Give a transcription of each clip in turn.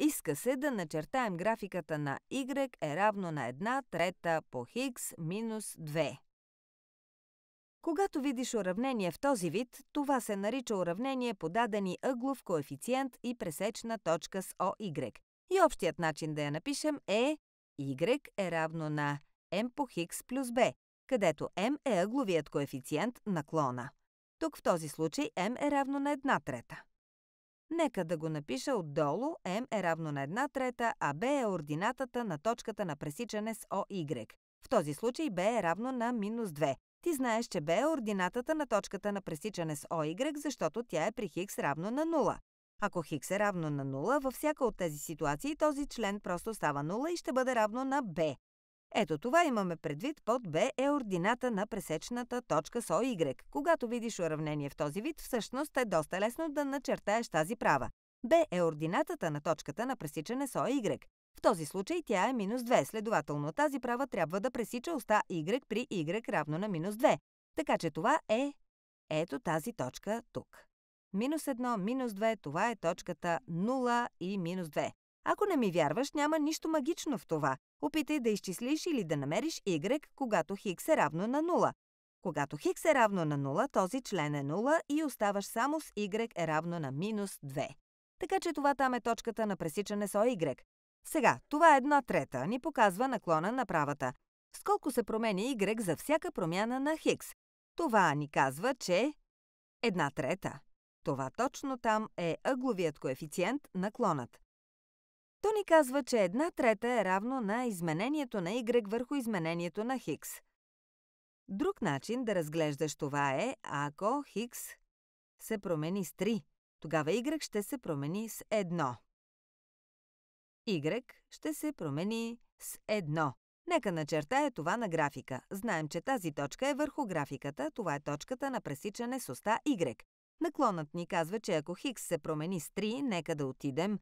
Иска се да начертаем графиката на y е равно на 1 трета по Х минус 2. Когато видиш уравнение в този вид, това се нарича уравнение по дадени ъглов коефициент и пресечна точка с OY. И общият начин да я напишем е y е равно на m по хикс плюс b, където m е ъгловият коефициент на клона. Тук в този случай m е равно на една трета. Нека да го напиша отдолу m е равно на 1 трета, а b е ординатата на точката на пресичане с OY. В този случай b е равно на минус 2. Ти знаеш, че b е ординатата на точката на пресичане с OY, защото тя е при хикс равно на 0. Ако хикс е равно на 0, във всяка от тези ситуации този член просто става 0 и ще бъде равно на b. Ето това имаме предвид под B е ордината на пресечната точка с OY. Когато видиш уравнение в този вид, всъщност е доста лесно да начертаеш тази права. B е ординатата на точката на пресичане с OY. В този случай тя е минус 2, следователно тази права трябва да пресича оста Y при Y равно на минус 2. Така че това е ето тази точка тук. Минус 1, минус 2, това е точката 0 и минус 2. Ако не ми вярваш, няма нищо магично в това. Опитай да изчислиш или да намериш y, когато хикс е равно на 0. Когато хикс е равно на 0, този член е 0 и оставаш само с y е равно на минус 2. Така че това там е точката на пресичане с OY. Сега, това е една трета, ни показва наклона на правата. Сколко се промени Y за всяка промяна на Хикс? Това ни казва, че една трета. Това точно там е ъгловият коефициент на клонът. То ни казва, че една трета е равно на изменението на y върху изменението на хикс. Друг начин да разглеждаш това е, ако хикс се промени с 3, тогава y ще се промени с 1. y ще се промени с 1. Нека начертая това на графика. Знаем, че тази точка е върху графиката, това е точката на пресичане с оста y. Наклонът ни казва, че ако хикс се промени с 3, нека да отидем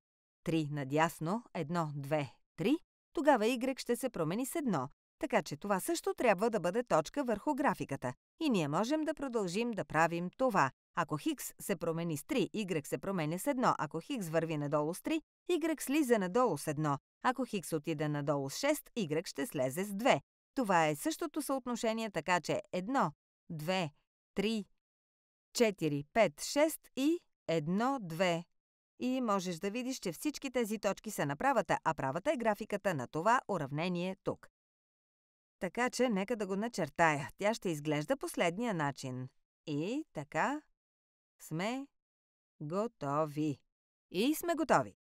3 надясно, 1, 2, 3, тогава Y ще се промени с 1, така че това също трябва да бъде точка върху графиката. И ние можем да продължим да правим това. Ако Хикс се промени с 3, Y се променя с 1. Ако Хикс върви надолу с 3, Y слиза надолу с 1. Ако Хикс отида надолу с 6, Y ще слезе с 2. Това е същото съотношение, така че 1, 2, 3, 4, 5, 6 и 1, 2, и можеш да видиш, че всички тези точки са на правата, а правата е графиката на това уравнение тук. Така че нека да го начертая. Тя ще изглежда последния начин. И така сме готови. И сме готови.